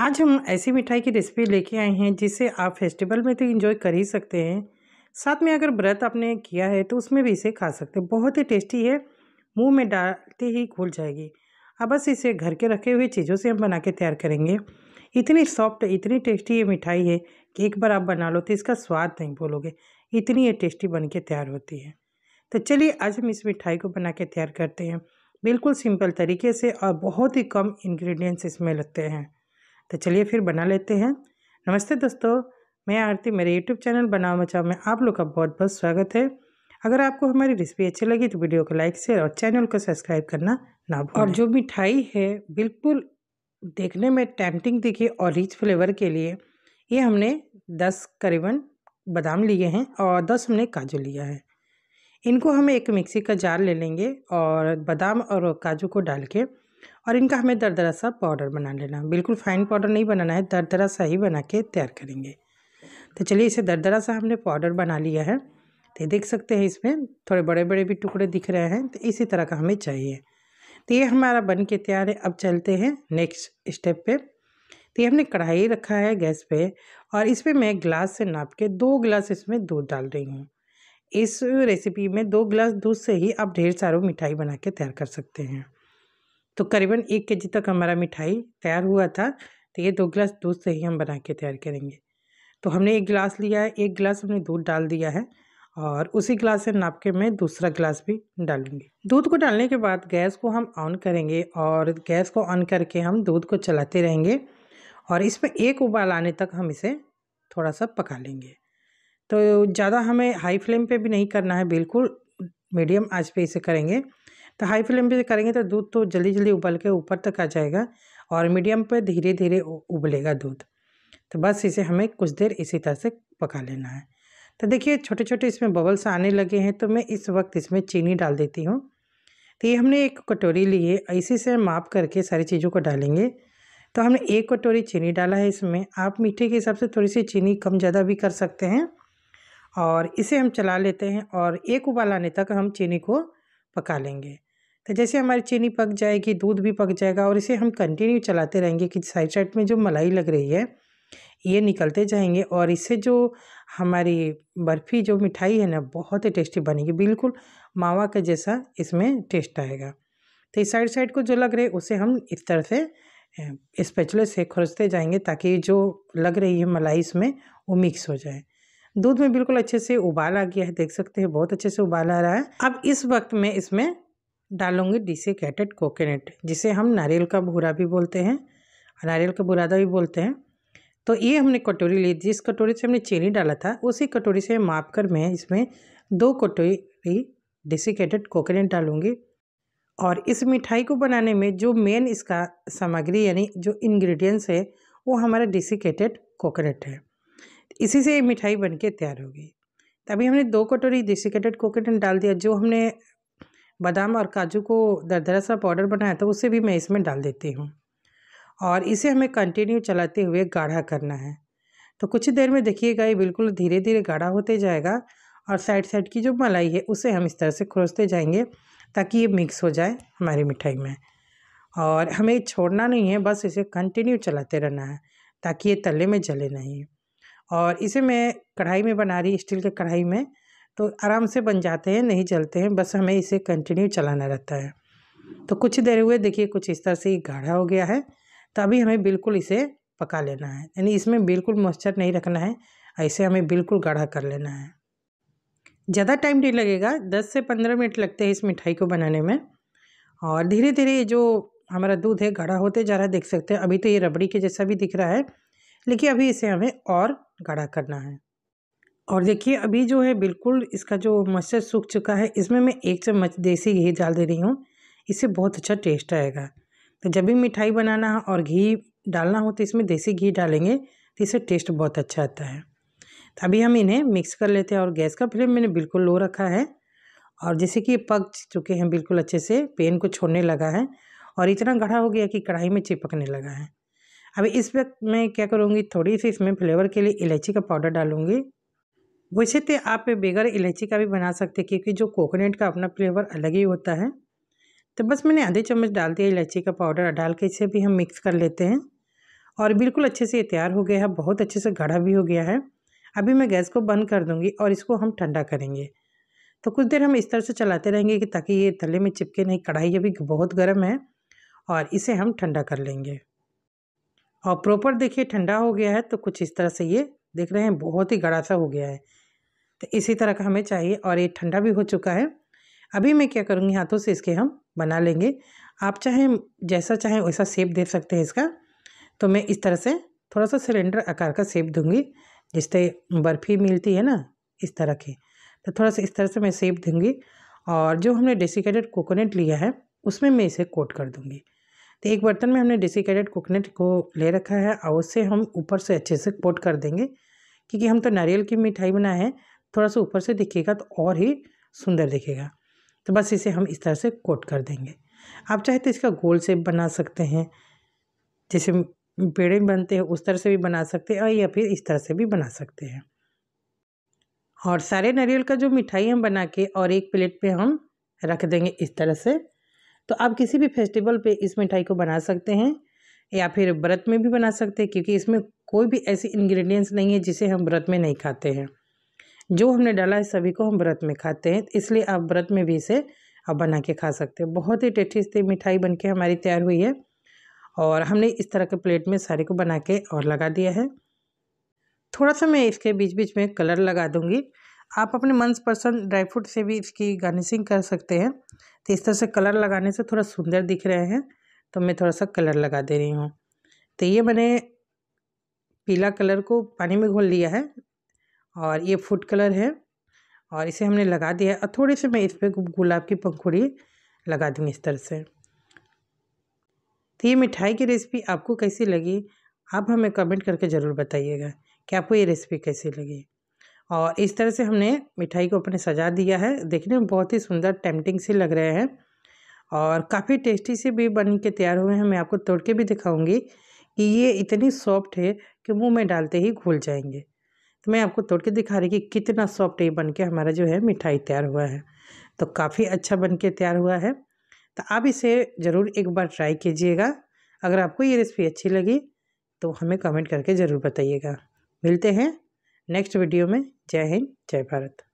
आज हम ऐसी मिठाई की रेसिपी लेके आए हैं जिसे आप फेस्टिवल में तो इन्जॉय कर ही सकते हैं साथ में अगर व्रत आपने किया है तो उसमें भी इसे खा सकते हैं बहुत ही टेस्टी है मुंह में डालते ही घुल जाएगी अब बस इसे घर के रखे हुए चीज़ों से हम बना के तैयार करेंगे इतनी सॉफ्ट इतनी टेस्टी ये मिठाई है कि एक बार आप बना लो तो इसका स्वाद नहीं बोलोगे इतनी ये टेस्टी बन के तैयार होती है तो चलिए आज हम इस मिठाई को बना के तैयार करते हैं बिल्कुल सिंपल तरीके से और बहुत ही कम इन्ग्रीडियंट्स इसमें लगते हैं तो चलिए फिर बना लेते हैं नमस्ते दोस्तों मैं आरती मेरे यूट्यूब चैनल बनाओ मचाओ में आप लोग का बहुत बहुत स्वागत है अगर आपको हमारी रेसिपी अच्छी लगी तो वीडियो को लाइक शेयर और चैनल को सब्सक्राइब करना ना भूलें और जो मिठाई है बिल्कुल देखने में टैम्पटिंग दिखे और रिच फ्लेवर के लिए ये हमने दस करीबन बादाम लिए हैं और दस हमने काजू लिया है इनको हम एक मिक्सी का जार ले लेंगे और बादाम और काजू को डाल के और इनका हमें दरदरा सा पाउडर बना लेना बिल्कुल फाइन पाउडर नहीं बनाना है दरदरा सा ही बना के तैयार करेंगे तो चलिए इसे दरदरा सा हमने पाउडर बना लिया है तो देख सकते हैं इसमें थोड़े बड़े बड़े भी टुकड़े दिख रहे हैं तो इसी तरह का हमें चाहिए तो ये हमारा बन के तैयार है अब चलते हैं नेक्स्ट स्टेप पे तो ये हमने कढ़ाई रखा है गैस पे और इसमें मैं ग्लास से नाप के दो गिलास इसमें दूध डाल रही हूँ इस रेसिपी में दो गिलास दूध से ही आप ढेर सारों मिठाई बना के तैयार कर सकते हैं तो करीबन एक के जी तक हमारा मिठाई तैयार हुआ था तो ये दो गिलास दूध से ही हम बना के तैयार करेंगे तो हमने एक गिलास लिया है एक गिलास हमने दूध डाल दिया है और उसी गिलास से नाप के मैं दूसरा गिलास भी डालूंगी दूध को डालने के बाद गैस को हम ऑन करेंगे और गैस को ऑन करके हम दूध को चलाते रहेंगे और इसमें एक उबाल आने तक हम इसे थोड़ा सा पका लेंगे तो ज़्यादा हमें हाई फ्लेम पे भी नहीं करना है बिल्कुल मीडियम आँच पे इसे करेंगे तो हाई फ्लेम पे करेंगे तो दूध तो जल्दी जल्दी उबल के ऊपर तक आ जाएगा और मीडियम पे धीरे धीरे उबलेगा दूध तो बस इसे हमें कुछ देर इसी तरह से पका लेना है तो देखिए छोटे छोटे इसमें बबल्स आने लगे हैं तो मैं इस वक्त इसमें चीनी डाल देती हूँ तो ये हमने एक कटोरी ली है इसी से माप करके सारी चीज़ों को डालेंगे तो हमने एक कटोरी चीनी डाला है इसमें आप मीठे के हिसाब से थोड़ी सी चीनी कम ज़्यादा भी कर सकते हैं और इसे हम चला लेते हैं और एक उबाल आने तक हम चीनी को पका लेंगे तो जैसे हमारी चीनी पक जाएगी दूध भी पक जाएगा और इसे हम कंटिन्यू चलाते रहेंगे कि साइड साइड में जो मलाई लग रही है ये निकलते जाएंगे और इससे जो हमारी बर्फ़ी जो मिठाई है ना बहुत ही टेस्टी बनेगी बिल्कुल मावा का जैसा इसमें टेस्ट आएगा तो इस साइड साइड को जो लग रहे उसे हम इस तरह से स्पेचुले से खोजते जाएंगे ताकि जो लग रही है मलाई इसमें वो मिक्स हो जाए दूध में बिल्कुल अच्छे से उबाल आ गया है देख सकते हैं बहुत अच्छे से उबाल आ रहा है अब इस वक्त में इसमें डालूंगी डिसिकेटेड कोकोनट जिसे हम नारियल का भूरा भी बोलते हैं नारियल का बुरादा भी बोलते हैं तो ये हमने कटोरी ली जिस कटोरी से हमने चीनी डाला था उसी कटोरी से माप कर मैं इसमें दो कटोरी डिसिकेटेड कोकोनट डालूँगी और इस मिठाई को बनाने में जो मेन इसका सामग्री यानी जो इन्ग्रीडियंट्स है वो हमारा डिसिकेटेड कोकोनट है इसी से ये मिठाई बनके तैयार होगी तभी हमने दो कटोरी डिसिकेटेड कोकोनट डाल दिया जो हमने बादाम और काजू को दरदरा सा पाउडर बनाया था तो उसे भी मैं इसमें डाल देती हूँ और इसे हमें कंटिन्यू चलाते हुए गाढ़ा करना है तो कुछ ही देर में देखिएगा ये बिल्कुल धीरे धीरे गाढ़ा होते जाएगा और साइड साइड की जो मलाई है उसे हम इस तरह से खरोसते जाएंगे ताकि ये मिक्स हो जाए हमारी मिठाई में और हमें छोड़ना नहीं है बस इसे कंटिन्यू चलाते रहना है ताकि ये तले में जले नहीं और इसे मैं कढ़ाई में बना रही स्टील के कढ़ाई में तो आराम से बन जाते हैं नहीं चलते हैं बस हमें इसे कंटिन्यू चलाना रहता है तो कुछ देर हुए देखिए कुछ इस तरह से गाढ़ा हो गया है तो अभी हमें बिल्कुल इसे पका लेना है यानी इसमें बिल्कुल मॉइस्चर नहीं रखना है ऐसे हमें बिल्कुल गाढ़ा कर लेना है ज़्यादा टाइम नहीं लगेगा दस से पंद्रह मिनट लगते हैं इस मिठाई को बनाने में और धीरे धीरे जो हमारा दूध है गाढ़ा होते जा रहा है देख सकते हैं अभी तो ये रबड़ी के जैसा भी दिख रहा है लेकिन अभी इसे हमें और गाढ़ा करना है और देखिए अभी जो है बिल्कुल इसका जो मच्छर सूख चुका है इसमें मैं एक चम्मच देसी घी डाल दे रही हूँ इससे बहुत अच्छा टेस्ट आएगा तो जब भी मिठाई बनाना और घी डालना हो तो इसमें देसी घी डालेंगे तो इससे टेस्ट बहुत अच्छा आता है तो अभी हम इन्हें मिक्स कर लेते हैं और गैस का फ्लेम मैंने बिल्कुल लो रखा है और जैसे कि पक चुके हैं बिल्कुल अच्छे से पेन को छोड़ने लगा है और इतना गढ़ा हो गया कि कढ़ाई में चिपकने लगा है अभी इस वक्त मैं क्या करूँगी थोड़ी सी इसमें फ्लेवर के लिए इलायची का पाउडर डालूँगी वैसे तो आप बगैर इलायची का भी बना सकते क्योंकि जो कोकोनट का अपना फ्लेवर अलग ही होता है तो बस मैंने आधे चम्मच डाल दिया इलायची का पाउडर डाल के इसे भी हम मिक्स कर लेते हैं और बिल्कुल अच्छे से ये तैयार हो गया है बहुत अच्छे से गाढ़ा भी हो गया है अभी मैं गैस को बंद कर दूँगी और इसको हम ठंडा करेंगे तो कुछ देर हम इस तरह से चलाते रहेंगे कि ताकि ये तले में चिपके नहीं कढ़ाई अभी बहुत गर्म है और इसे हम ठंडा कर लेंगे और प्रॉपर देखिए ठंडा हो गया है तो कुछ इस तरह से ये देख रहे हैं बहुत ही गाढ़ा सा हो गया है तो इसी तरह का हमें चाहिए और ये ठंडा भी हो चुका है अभी मैं क्या करूँगी हाथों से इसके हम बना लेंगे आप चाहें जैसा चाहें वैसा सेप दे सकते हैं इसका तो मैं इस तरह से थोड़ा सा सिलेंडर आकार का सेप दूँगी जिससे बर्फ़ी मिलती है ना इस तरह की तो थोड़ा सा इस तरह से मैं सेप दूँगी और जो हमने डेसिकेटेड कोकोनट लिया है उसमें मैं इसे कोट कर दूँगी तो एक बर्तन में हमने डेसिकेटेड कोकोनट को ले रखा है और उससे हम ऊपर से अच्छे से कोट कर देंगे क्योंकि हम तो नारियल की मिठाई बनाए हैं थोड़ा सा ऊपर से दिखेगा तो और ही सुंदर दिखेगा तो बस इसे हम इस तरह से कोट कर देंगे आप चाहे तो इसका गोल शेप बना सकते हैं जैसे पेड़े बनते हैं उस तरह से भी बना सकते हैं या फिर इस तरह से भी बना सकते हैं और सारे नारियल का जो मिठाई हम बना के और एक प्लेट पे हम रख देंगे इस तरह से तो आप किसी भी फेस्टिवल पे इस मिठाई को बना सकते हैं या फिर व्रत में भी बना सकते हैं क्योंकि इसमें कोई भी ऐसी इंग्रेडिएंट्स नहीं है जिसे हम व्रत में नहीं खाते हैं जो हमने डाला है सभी को हम व्रत में खाते हैं इसलिए आप व्रत में भी इसे आप बना के खा सकते हैं बहुत ही टेस्टी सी मिठाई बन के हमारी तैयार हुई है और हमने इस तरह के प्लेट में सारे को बना के और लगा दिया है थोड़ा सा मैं इसके बीच बीच में कलर लगा दूँगी आप अपने मन पसंद ड्राई फ्रूट से भी इसकी गार्निशिंग कर सकते हैं तो इस तरह से कलर लगाने से थोड़ा सुंदर दिख रहे हैं तो मैं थोड़ा सा कलर लगा दे रही हूँ तो ये मैंने पीला कलर को पानी में घोल लिया है और ये फूड कलर है और इसे हमने लगा दिया और थोड़े से मैं इस पर गुलाब की पंखुड़ी लगा दूँगी इस तरह से तो ये मिठाई की रेसिपी आपको कैसी लगी आप हमें कमेंट करके ज़रूर बताइएगा कि आपको ये रेसिपी कैसी लगी और इस तरह से हमने मिठाई को अपने सजा दिया है देखने में बहुत ही सुंदर टेम्पटिंग से लग रहे हैं और काफ़ी टेस्टी से भी बन के तैयार हुए हैं मैं आपको तोड़ के भी दिखाऊंगी कि ये इतनी सॉफ्ट है कि मुंह में डालते ही घुल जाएंगे तो मैं आपको तोड़ के दिखा रही कि कितना सॉफ्ट ये बन के हमारा जो है मिठाई तैयार हुआ है तो काफ़ी अच्छा बन के तैयार हुआ है तो आप इसे ज़रूर एक बार ट्राई कीजिएगा अगर आपको ये रेसिपी अच्छी लगी तो हमें कमेंट करके ज़रूर बताइएगा मिलते हैं नेक्स्ट वीडियो में जय हिंद जय भारत